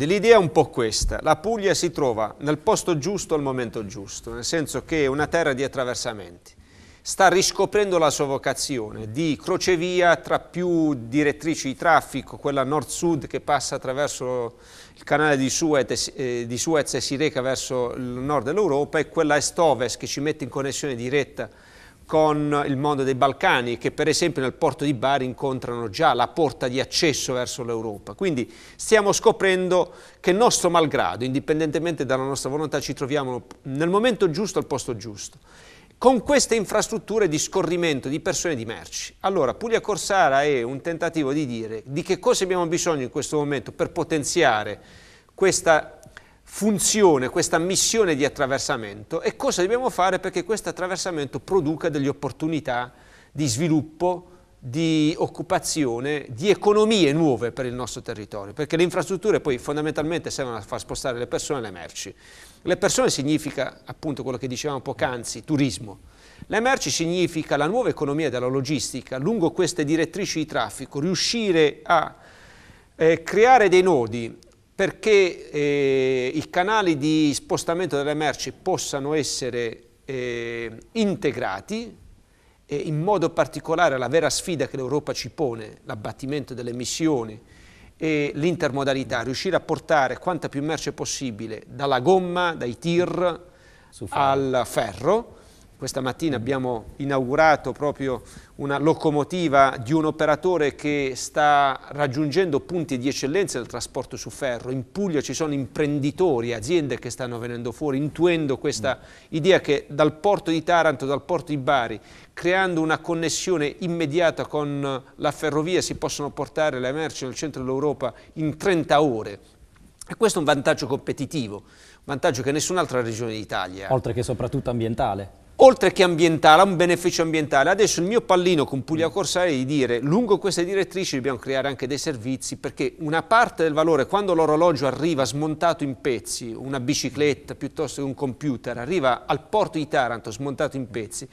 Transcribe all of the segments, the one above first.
L'idea è un po' questa, la Puglia si trova nel posto giusto al momento giusto, nel senso che è una terra di attraversamenti, sta riscoprendo la sua vocazione di crocevia tra più direttrici di traffico, quella nord-sud che passa attraverso il canale di Suez, eh, di Suez e si reca verso il nord dell'Europa e quella est-ovest che ci mette in connessione diretta con il mondo dei Balcani, che per esempio nel porto di Bari incontrano già la porta di accesso verso l'Europa. Quindi stiamo scoprendo che nostro malgrado, indipendentemente dalla nostra volontà, ci troviamo nel momento giusto al posto giusto, con queste infrastrutture di scorrimento di persone e di merci. Allora, Puglia Corsara è un tentativo di dire di che cosa abbiamo bisogno in questo momento per potenziare questa funzione, questa missione di attraversamento e cosa dobbiamo fare perché questo attraversamento produca delle opportunità di sviluppo, di occupazione, di economie nuove per il nostro territorio, perché le infrastrutture poi fondamentalmente servono a far spostare le persone e le merci. Le persone significa appunto quello che dicevamo poc'anzi, turismo. Le merci significa la nuova economia della logistica, lungo queste direttrici di traffico, riuscire a eh, creare dei nodi perché eh, i canali di spostamento delle merci possano essere eh, integrati, e in modo particolare la vera sfida che l'Europa ci pone, l'abbattimento delle emissioni e l'intermodalità, riuscire a portare quanta più merce possibile dalla gomma, dai tir, al ferro, questa mattina abbiamo inaugurato proprio una locomotiva di un operatore che sta raggiungendo punti di eccellenza del trasporto su ferro. In Puglia ci sono imprenditori, aziende che stanno venendo fuori, intuendo questa mm. idea che dal porto di Taranto, dal porto di Bari, creando una connessione immediata con la ferrovia, si possono portare le merci nel centro dell'Europa in 30 ore. E questo è un vantaggio competitivo, un vantaggio che nessun'altra regione d'Italia Oltre che soprattutto ambientale oltre che ambientale, ha un beneficio ambientale. Adesso il mio pallino con Puglia mm. Corsa è di dire, lungo queste direttrici dobbiamo creare anche dei servizi, perché una parte del valore, quando l'orologio arriva smontato in pezzi, una bicicletta piuttosto che un computer, arriva al porto di Taranto smontato in pezzi,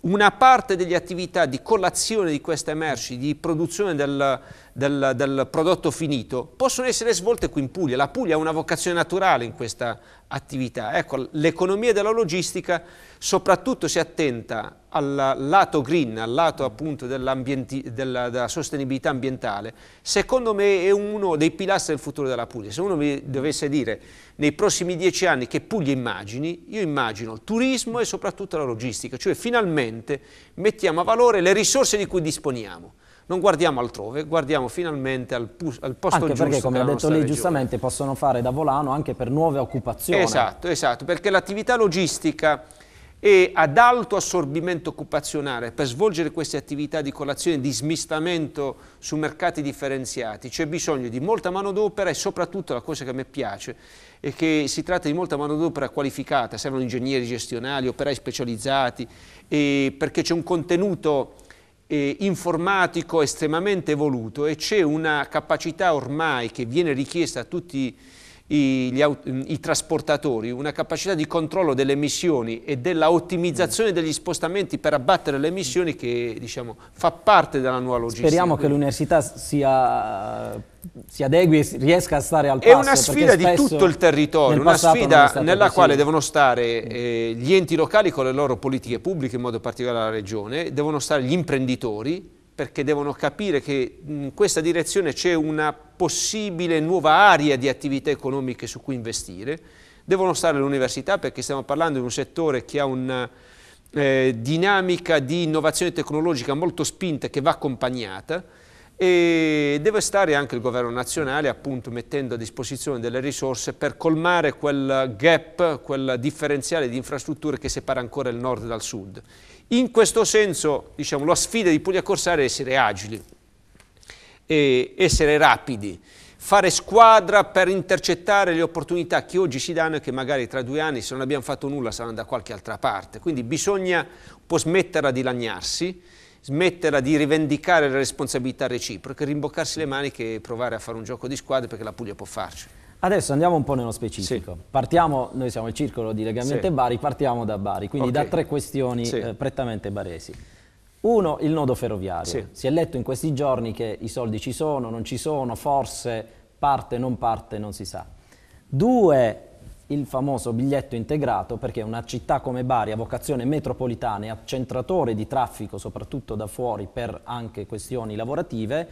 una parte delle attività di collazione di queste merci, di produzione del, del, del, prodotto finito possono essere svolte qui in Puglia. La Puglia ha una vocazione naturale in questa attività. Ecco, l'economia della logistica soprattutto si attenta al lato green, al lato appunto della, della, sostenibilità ambientale, secondo me è uno dei pilastri del futuro della Puglia. Se uno mi dovesse dire nei prossimi dieci anni che Puglia immagini, io immagino il turismo e soprattutto la logistica, cioè finalmente mettiamo a valore le risorse di cui disponiamo non guardiamo altrove, guardiamo finalmente al, al posto anche giusto. Anche perché, come ha detto lei regione. giustamente, possono fare da volano anche per nuove occupazioni. Esatto, esatto, perché l'attività logistica e ad alto assorbimento occupazionale per svolgere queste attività di colazione di smistamento su mercati differenziati c'è bisogno di molta manodopera e soprattutto la cosa che a me piace è che si tratta di molta manodopera qualificata, servono ingegneri gestionali, operai specializzati perché c'è un contenuto eh, informatico estremamente evoluto e c'è una capacità ormai che viene richiesta a tutti i i, gli, mm, i trasportatori una capacità di controllo delle emissioni e della ottimizzazione degli spostamenti per abbattere le emissioni che diciamo, fa parte della nuova logistica. Speriamo che l'università sia si adegui e riesca a stare al passo. È una sfida di tutto il territorio, una sfida nella così. quale devono stare eh, gli enti locali con le loro politiche pubbliche, in modo particolare la regione, devono stare gli imprenditori, perché devono capire che in questa direzione c'è una possibile nuova area di attività economiche su cui investire, devono stare all'università perché stiamo parlando di un settore che ha una eh, dinamica di innovazione tecnologica molto spinta che va accompagnata e deve stare anche il governo nazionale appunto mettendo a disposizione delle risorse per colmare quel gap, quel differenziale di infrastrutture che separa ancora il nord dal sud. In questo senso, diciamo, la sfida di Puglia Corsare è essere agili, essere rapidi, fare squadra per intercettare le opportunità che oggi si danno e che magari tra due anni, se non abbiamo fatto nulla, saranno da qualche altra parte. Quindi bisogna un po' smetterla di lagnarsi, smetterla di rivendicare le responsabilità reciproche, rimboccarsi le maniche e provare a fare un gioco di squadra perché la Puglia può farci. Adesso andiamo un po' nello specifico. Sì. Partiamo, noi siamo il circolo di Legambiente sì. Bari, partiamo da Bari, quindi okay. da tre questioni sì. eh, prettamente baresi. Uno, il nodo ferroviario. Sì. Si è letto in questi giorni che i soldi ci sono, non ci sono, forse parte, non parte, non si sa. Due, il famoso biglietto integrato, perché una città come Bari a vocazione metropolitana e accentratore di traffico, soprattutto da fuori per anche questioni lavorative,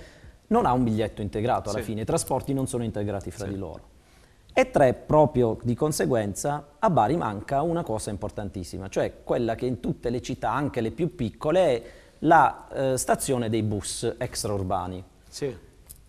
non ha un biglietto integrato alla sì. fine, i trasporti non sono integrati fra sì. di loro. E tre, proprio di conseguenza, a Bari manca una cosa importantissima, cioè quella che in tutte le città, anche le più piccole, è la eh, stazione dei bus extraurbani. Sì.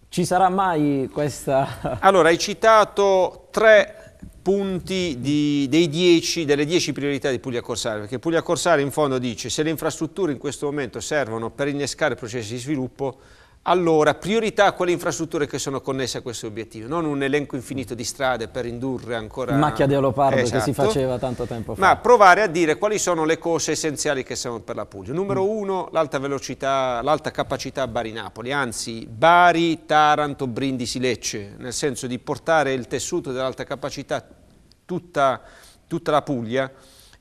Ci sarà mai questa... Allora, hai citato tre punti di, dieci, delle 10 priorità di Puglia Corsare, perché Puglia Corsare in fondo dice se le infrastrutture in questo momento servono per innescare processi di sviluppo, allora, priorità a quelle infrastrutture che sono connesse a questo obiettivo, non un elenco infinito di strade per indurre ancora... Macchia di leopardo esatto, che si esatto. faceva tanto tempo fa. Ma provare a dire quali sono le cose essenziali che sono per la Puglia. Numero mm. uno, l'alta velocità, l'alta capacità Bari-Napoli, anzi Bari, Taranto, Brindisi, Lecce, nel senso di portare il tessuto dell'alta capacità tutta, tutta la Puglia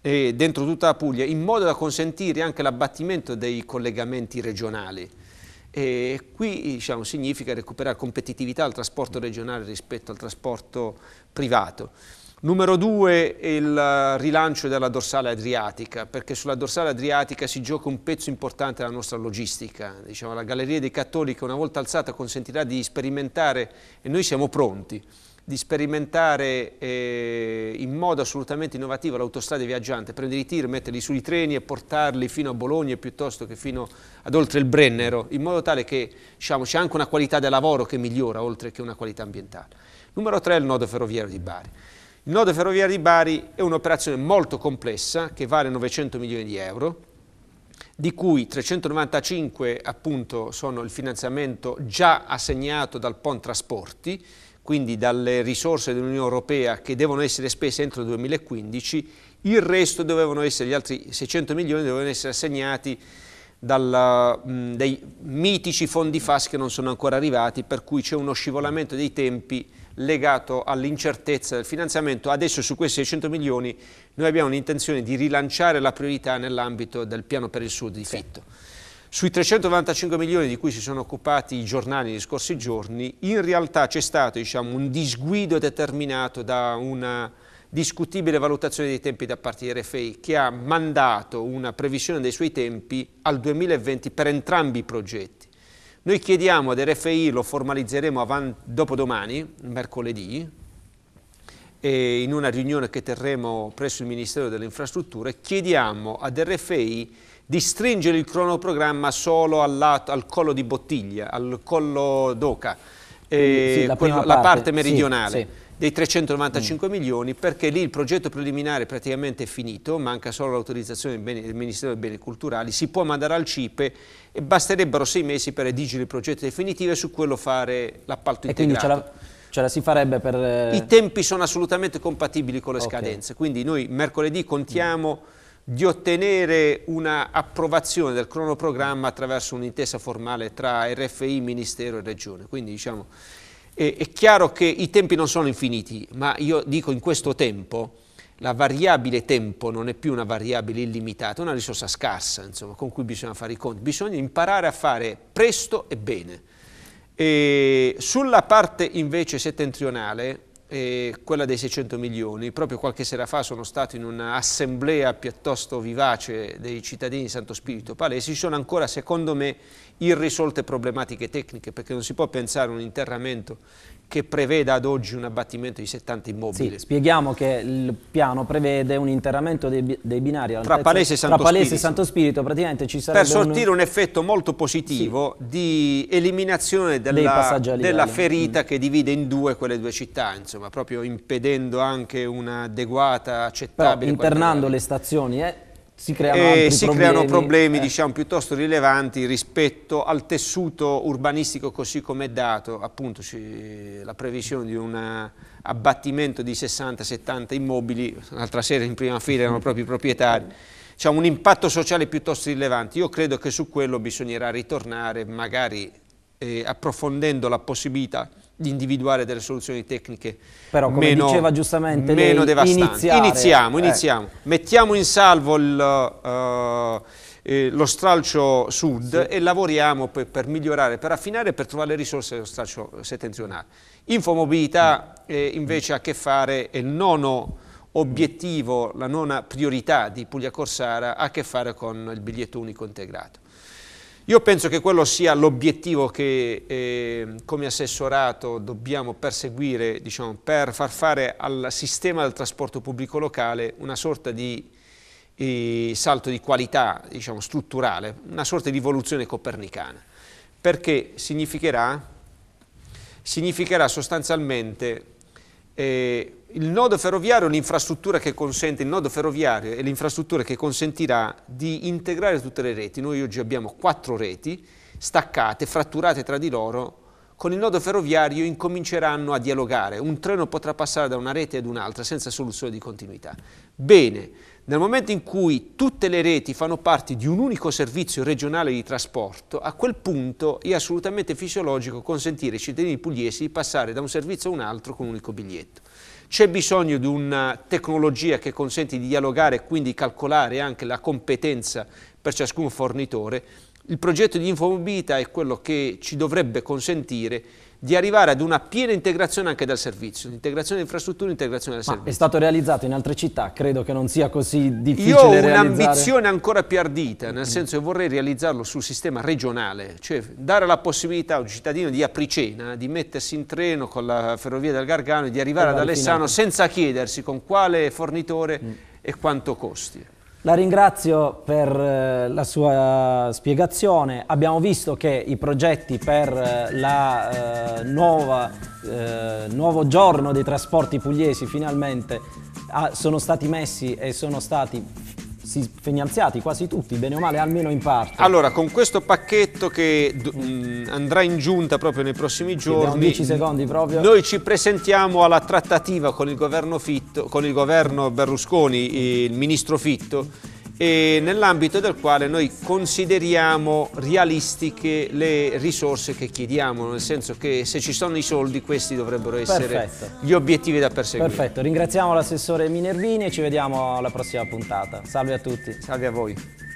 eh, dentro tutta la Puglia, in modo da consentire anche l'abbattimento dei collegamenti regionali e qui diciamo, significa recuperare competitività al trasporto regionale rispetto al trasporto privato. Numero due è il rilancio della dorsale adriatica, perché sulla dorsale adriatica si gioca un pezzo importante della nostra logistica. Diciamo, la Galleria dei Cattolici una volta alzata consentirà di sperimentare e noi siamo pronti di sperimentare eh, in modo assolutamente innovativo l'autostrada viaggiante, prendere i tir, metterli sui treni e portarli fino a Bologna piuttosto che fino ad oltre il Brennero, in modo tale che diciamo, c'è anche una qualità del lavoro che migliora oltre che una qualità ambientale. Numero 3 è il nodo ferroviario di Bari. Il nodo ferroviario di Bari è un'operazione molto complessa che vale 900 milioni di euro, di cui 395 appunto sono il finanziamento già assegnato dal PON Trasporti, quindi dalle risorse dell'Unione Europea che devono essere spese entro il 2015, il resto dovevano essere, gli altri 600 milioni dovevano essere assegnati dalla, dai mitici fondi FAS che non sono ancora arrivati, per cui c'è uno scivolamento dei tempi legato all'incertezza del finanziamento. Adesso su questi 600 milioni noi abbiamo l'intenzione di rilanciare la priorità nell'ambito del piano per il sud di Fitto. Sui 395 milioni di cui si sono occupati i giornali negli scorsi giorni, in realtà c'è stato diciamo, un disguido determinato da una discutibile valutazione dei tempi da parte di RFI che ha mandato una previsione dei suoi tempi al 2020 per entrambi i progetti. Noi chiediamo ad RFI, lo formalizzeremo dopodomani, mercoledì, in una riunione che terremo presso il Ministero delle Infrastrutture, chiediamo ad RFI di stringere il cronoprogramma solo lato, al collo di Bottiglia, al collo d'Oca, eh, sì, la, quello, parte, la, parte, meridionale. Sì, sì dei 395 mm. milioni perché lì il progetto preliminare praticamente è finito, manca solo l'autorizzazione del, Ministero dei Beni Culturali, si può mandare al CIPE e basterebbero sei mesi per redigere il progetto definitivo e su quello fare l'appalto integrato. Ce la, ce la si farebbe per... I tempi sono assolutamente compatibili con le okay. scadenze, quindi noi mercoledì contiamo... Mm di ottenere un'approvazione del cronoprogramma attraverso un'intesa formale tra RFI, Ministero e Regione. Quindi diciamo, è, è chiaro che i tempi non sono infiniti, ma io dico in questo tempo la variabile tempo non è più una variabile illimitata, è una risorsa scarsa insomma, con cui bisogna fare i conti. Bisogna imparare a fare presto e bene. E sulla parte invece settentrionale eh, quella dei 600 milioni. Proprio qualche sera fa sono stato in un'assemblea piuttosto vivace dei cittadini di Santo Spirito Palesi, ci sono ancora secondo me irrisolte problematiche tecniche perché non si può pensare a un interramento che preveda ad oggi un abbattimento di 70 immobili. Sì, spieghiamo che il piano prevede un interramento dei, dei binari tra Palese, tra Palese e Santo, Spirito. praticamente ci sarebbe per sortire un... un effetto molto positivo sì. di eliminazione della, della ferita mm. che divide in due quelle due città. Insomma insomma, proprio impedendo anche un'adeguata accettabile... Però, internando le stazioni, eh, si creano, e eh, si creano problemi eh. diciamo, piuttosto rilevanti rispetto al tessuto urbanistico così come è dato, appunto la previsione di un abbattimento di 60-70 immobili, l'altra sera in prima fila erano proprio i proprietari, cioè, un impatto sociale piuttosto rilevante, io credo che su quello bisognerà ritornare magari eh, approfondendo la possibilità di individuare delle soluzioni tecniche Però, come meno, diceva giustamente meno lei, devastanti. Iniziare, iniziamo, eh. Mettiamo in salvo il, uh, eh, lo stralcio sud sì. e lavoriamo per, per, migliorare, per affinare e per trovare le risorse dello stralcio settentrionale. Infomobilità mm. eh, invece mm. ha a che fare, è il nono obiettivo, la nona priorità di Puglia Corsara, ha a che fare con il biglietto unico integrato. Io penso che quello sia l'obiettivo che eh, come assessorato dobbiamo perseguire diciamo, per far fare al sistema del trasporto pubblico locale una sorta di eh, salto di qualità diciamo, strutturale, una sorta di rivoluzione copernicana, perché significherà, significherà sostanzialmente eh, il nodo ferroviario è l'infrastruttura che consente, il nodo ferroviario è l'infrastruttura che consentirà di integrare tutte le reti. Noi oggi abbiamo quattro reti staccate, fratturate tra di loro, con il nodo ferroviario incominceranno a dialogare. Un treno potrà passare da una rete ad un'altra senza soluzione di continuità. Bene, nel momento in cui tutte le reti fanno parte di un unico servizio regionale di trasporto, a quel punto è assolutamente fisiologico consentire ai cittadini pugliesi di passare da un servizio a un altro con un unico biglietto. C'è bisogno di una tecnologia che consenti di dialogare e quindi calcolare anche la competenza per ciascun fornitore. Il progetto di infomobilità è quello che ci dovrebbe consentire di arrivare ad una piena integrazione anche del servizio, integrazione infrastrutture, integrazione del Ma servizio. è stato realizzato in altre città, credo che non sia così difficile Io ho un'ambizione ancora più ardita, nel mm. senso che vorrei realizzarlo sul sistema regionale, cioè dare la possibilità a un cittadino di Apricena di mettersi in treno con la ferrovia del Gargano e di arrivare ad Alessano senza chiedersi con quale fornitore mm. e quanto costi. La ringrazio per eh, la sua spiegazione. Abbiamo visto che i progetti per il eh, eh, eh, nuovo giorno dei trasporti pugliesi finalmente ah, sono stati messi e sono stati si finanziati quasi tutti, bene o male, almeno in parte. Allora, con questo pacchetto che mh, mm. mm, andrà in giunta proprio nei prossimi giorni, 10 mm, secondi proprio. noi ci presentiamo alla trattativa con il governo, Fitto, con il governo Berlusconi, il ministro Fitto, e nell'ambito del quale noi consideriamo realistiche le risorse che chiediamo, nel senso che se ci sono i soldi questi dovrebbero essere Perfetto. gli obiettivi da perseguire. Perfetto, ringraziamo l'assessore Minervini e ci vediamo alla prossima puntata. Salve a tutti. Salve a voi.